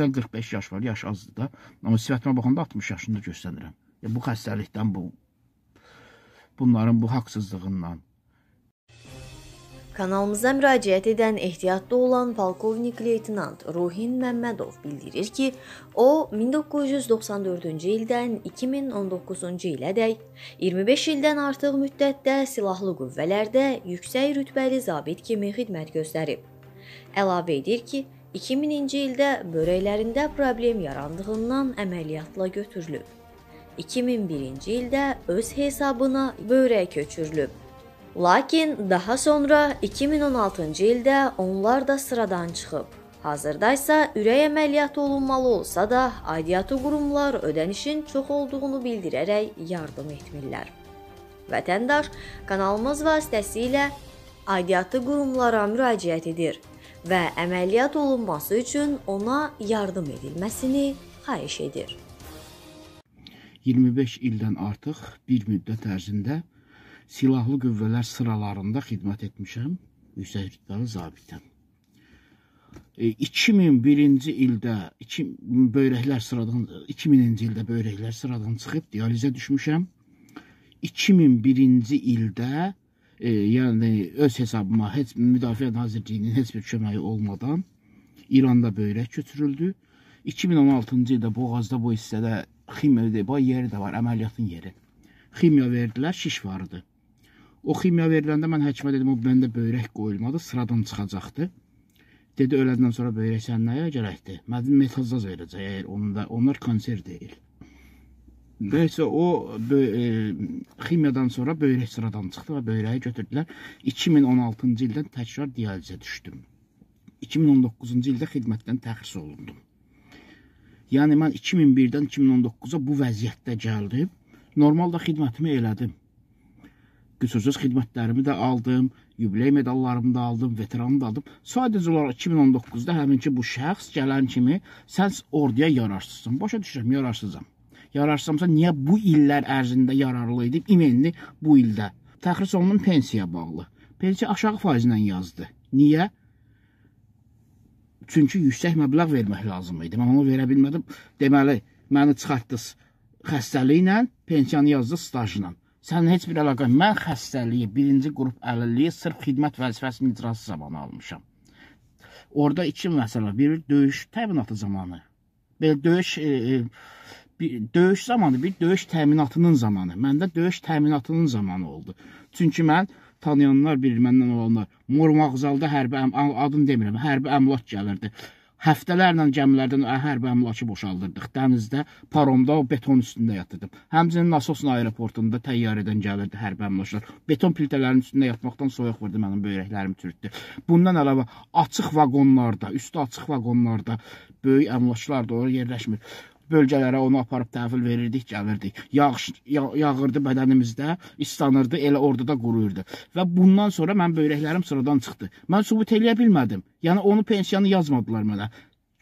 Ümumiyyətlə 45 yaş var, yaş azdır da. Amma sifətimə baxanda 60 yaşında göstərirəm. Ya, bu xəstəlikdən, bu, bunların bu haqsızlığından. Kanalımıza müraciət edən ehtiyatda olan polkovnik leytenant Ruhin Məmmədov bildirir ki, o 1994-cü ildən 2019-cu ilədək 25 ildən artıq müddətdə silahlı qüvvələrdə yüksək rütbəli zabit kimi xidmət göstərib. Əlavə edir ki, 2000-ci ildə böyrəklərində problem yarandığından əməliyyatla götürülüb. 2001-ci ildə öz hesabına böyrək köçürülüb. Lakin daha sonra 2016-cı ildə onlar da sıradan çıxıb. Hazırda isə ürək əməliyyatı olunmalı olsa da, aidiyyatı qurumlar ödənişin çox olduğunu bildirərək yardım etmirlər. Vətəndaş kanalımız vasitəsilə aidiyyatı qurumlara müraciət edir və əməliyyat olunması üçün ona yardım edilməsini xahiş edir. 25 ildən artıq bir müddət ərzində silahlı qüvvələr sıralarında xidmət etmişəm, yüksək rütbəli zabitəm. E, 2001-ci ildə 2 böyrəklər sıradan 2000-ci ildə böyrəklər sıradan çıxıb dializə düşmüşəm. 2001-ci ildə e, yəni öz hesabıma heç Müdafiə Nazirliyinin heç bir köməyi olmadan İranda böyrək götürüldü. 2016-cı ildə Boğazda bu hissədə ximiya yeri də var, əməliyyatın yeri. Ximiya verdilər, şiş vardı. O ximiya veriləndə mən həkimə dedim, o məndə böyrək qoyulmadı, sıradan çıxacaqdı. Dedi öləndən sonra böyrək sən nəyə gərəkdir? Mənim metazaz verəcək, əgər onlar konser deyil. Nəysə o bö e, ximiyadan sonra böyrək sıradan çıxdı və böyrəyi götürdülər. 2016-cı ildən təkrar dializə düşdüm. 2019-cu ildə xidmətdən təxris olundum. Yəni mən 2001-dən 2019-a bu vəziyyətdə gəldim. Normalda xidmətimi elədim. Qüsursuz xidmətlərimi də aldım, yubiley medallarımı da aldım, veteranımı da aldım. Sadəcə olaraq 2019-da həmin ki bu şəxs gələn kimi sən orduya yararsızsın. Başa düşürəm, yararsızam yaraşdırmısa niyə bu illər ərzində yararlı idi, imendi bu ildə. Təxris olunan pensiyaya bağlı. Pensiya aşağı faizlə yazdı. Niyə? Çünki yüksək məbləğ vermək lazım idi. Mən onu verə bilmədim. Deməli, məni çıxartdınız xəstəliklə, pensiyanı yazdınız stajla. Sənin heç bir əlaqan. Mən xəstəliyi, birinci qrup əlilliyi sırf xidmət vəzifəsinin icrası zamanı almışam. Orada iki məsələ. Biri döyüş təminatı zamanı. Belə döyüş e, e, bir döyüş zamanı, bir döyüş təminatının zamanı. Məndə döyüş təminatının zamanı oldu. Çünki mən tanıyanlar bilir, məndən olanlar. Mor mağazalda hərbi adını demirəm, hərbi əmlak gəlirdi. Həftələrlə gəmilərdən hərbi əmlakı boşaldırdıq. Dənizdə, paromda, beton üstündə yatırdım. Həmçinin Nasos aeroportunda təyyarədən gəlirdi hərbi əmlaklar. Beton piltələrinin üstündə yatmaqdan soyuq vurdu mənim böyrəklərimi çürütdü. Bundan əlavə açıq vaqonlarda, üstü açıq vaqonlarda böyük əmlaklar da oraya yerləşmir bölgələrə onu aparıb təhvil verirdik, gəlirdik. Yağış yağ, yağırdı bədənimizdə, islanırdı, elə orada da quruyurdu. Və bundan sonra mən böyrəklərim sıradan çıxdı. Mən sübut eləyə bilmədim. Yəni onu pensiyanı yazmadılar mənə.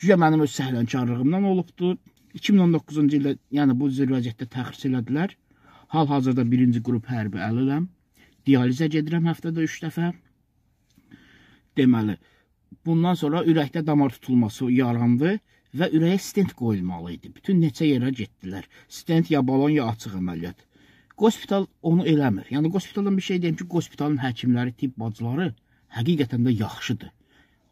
Güya mənim öz səhlənkarlığımdan olubdu. 2019-cu ildə, yəni bu cür vəziyyətdə təxris elədilər. Hal-hazırda 1-ci qrup hərbi əliləm. Dializə gedirəm həftədə 3 dəfə. Deməli, bundan sonra ürəkdə damar tutulması yarandı və ürəyə stent qoyulmalı idi. Bütün neçə yerə getdilər. Stent ya balon ya açıq əməliyyat. Qospital onu eləmir. Yəni qospitaldan bir şey deyim ki, qospitalın həkimləri, tibb bacıları həqiqətən də yaxşıdır.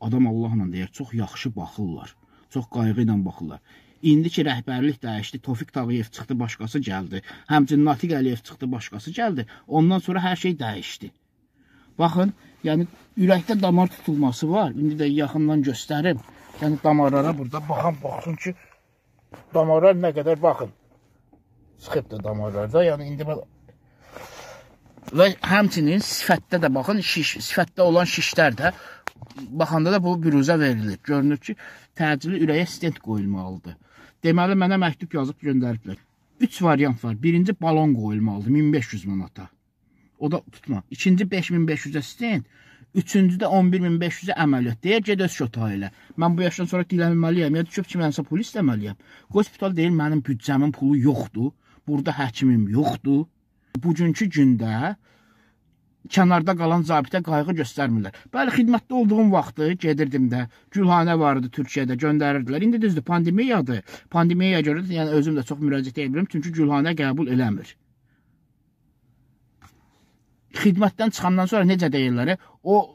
Adam Allahla deyər, çox yaxşı baxırlar. Çox qayğı ilə baxırlar. İndiki rəhbərlik dəyişdi. Tofiq Tağıyev çıxdı, başqası gəldi. Həmçinin Natiq Əliyev çıxdı, başqası gəldi. Ondan sonra hər şey dəyişdi. Baxın, yəni ürəkdə damar tutulması var. İndi də yaxından göstərim. Yəni damarlara burada baxan baxsın ki, damarlar nə qədər baxın. Çıxıbdır damarlarda. Yəni indi mən və həmçinin sifətdə də baxın, şiş, sifətdə olan şişlər də baxanda da bu büruzə verilir. Görünür ki, təcili ürəyə stent qoyulmalıdır. Deməli mənə məktub yazıb göndəriblər. 3 variant var. Birinci balon qoyulmalıdır 1500 manata. O da tutma. İkinci 5500-ə stent. Üçüncü də 11500-ə əməliyyat. Deyir, get öz şota elə. Mən bu yaşdan sonra dilənməliyəm, ya düşüb kimsə pul istəməliyəm. Hospital deyir, mənim büdcəmin pulu yoxdur. Burada həkimim yoxdur. Bugünkü gündə kənarda qalan zabitə qayğı göstərmirlər. Bəli, xidmətdə olduğum vaxtı gedirdim də, Gülhanə var idi Türkiyədə, göndərirdilər. İndi düzdür, pandemiyadır. Pandemiyaya görə də yəni özüm də çox müraciət edirəm, çünki Gülhanə qəbul eləmir xidmətdən çıxandan sonra necə deyirlər, o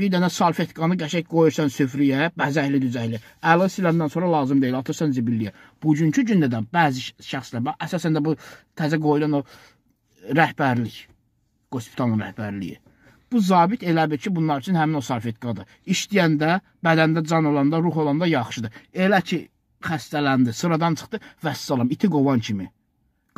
bir dənə salfetkanı qəşəng qoyursan süfrəyə, bəzəkli düzəkli. Əli siləndən sonra lazım deyil, atırsan zibilliyə. Bugünkü gündə də bəzi şəxslər, bax, əsasən də bu təzə qoyulan o rəhbərlik, qospitalın rəhbərliyi. Bu zabit elə bil ki, bunlar üçün həmin o salfetkadır. İşləyəndə, bədəndə can olanda, ruh olanda yaxşıdır. Elə ki, xəstələndi, sıradan çıxdı, vəssalam, iti qovan kimi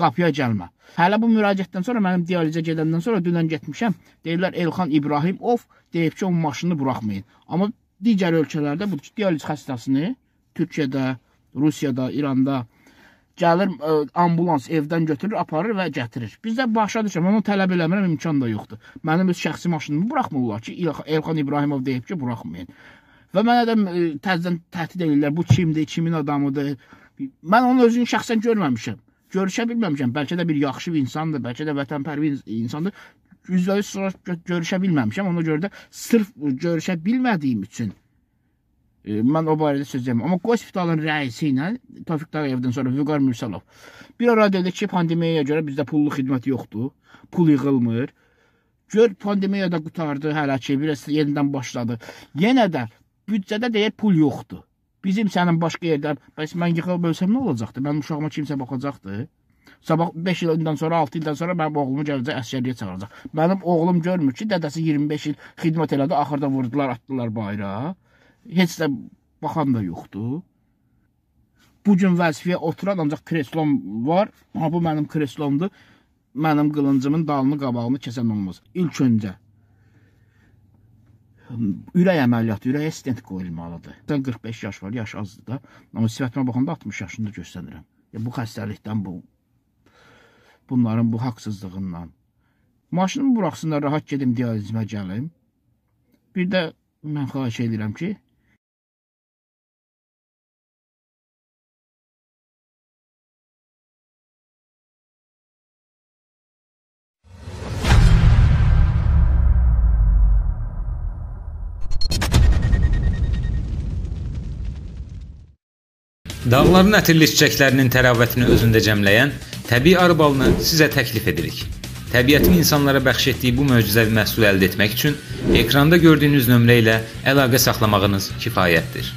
qapıya gəlmə. Hələ bu müraciətdən sonra mənim dializə gedəndən sonra dünən getmişəm. Deyirlər Elxan İbrahim of deyib ki, onun maşını buraxmayın. Amma digər ölkələrdə bu dializ xəstəsini Türkiyədə, Rusiyada, İranda gəlir ə, e, ambulans evdən götürür, aparır və gətirir. Bizdə başa düşürəm, onu tələb eləmirəm, imkan da yoxdur. Mənim öz şəxsi maşınımı buraxmırlar ki, Elxan İbrahimov deyib ki, buraxmayın. Və mənə də e, təzədən təhdid edirlər, bu kimdir, kimin adamıdır. Mən onu özünü şəxsən görməmişəm görüşə bilməmişəm. Bəlkə də bir yaxşı bir insandır, bəlkə də vətənpərvər bir insandır. Üzbəyiz sonra görüşə bilməmişəm. Ona görə də sırf görüşə bilmədiyim üçün e, mən o barədə söz deməm. Amma qospitalın rəisi ilə Tofiq Dağıyevdən sonra Vüqar Mürsalov bir ara dedi ki, pandemiyaya görə bizdə pullu xidmət yoxdur, pul yığılmır. Gör pandemiya da qutardı hələ ki, biraz yenidən başladı. Yenə də büdcədə deyir pul yoxdur. Bizim sənin başqa yerdən, bəs mən yıxılıb ölsəm nə olacaqdı? Mənim uşağıma kimsə baxacaqdı? Sabah 5 ildən sonra, 6 ildən sonra mənim oğlumu gələcək əsgərliyə çağıracaq. Mənim oğlum görmür ki, dədəsi 25 il xidmət elədi, axırda vurdular, atdılar bayra. Heç də baxan da yoxdur. Bu gün vəzifəyə oturan ancaq kreslom var. Ha, bu mənim kreslomdur. Mənim qılıncımın dalını, qabağını kəsən olmaz. İlk öncə ürək əməliyyatı, ürəyə stent qoyulmalıdır. 45 yaş var, yaş azdır da. Amma sifətimə baxanda 60 yaşında göstərirəm. Ya, bu xəstəlikdən, bu, bunların bu haqsızlığından. Maşınımı buraxsınlar, rahat gedim dializmə gəlim. Bir də mən xahiş edirəm ki, Dağların ətirli çiçəklərinin təravətini özündə cəmləyən təbii arı balını sizə təklif edirik. Təbiətin insanlara bəxş etdiyi bu möcüzəvi məhsulu əldə etmək üçün ekranda gördüyünüz nömrə ilə əlaqə saxlamağınız kifayətdir.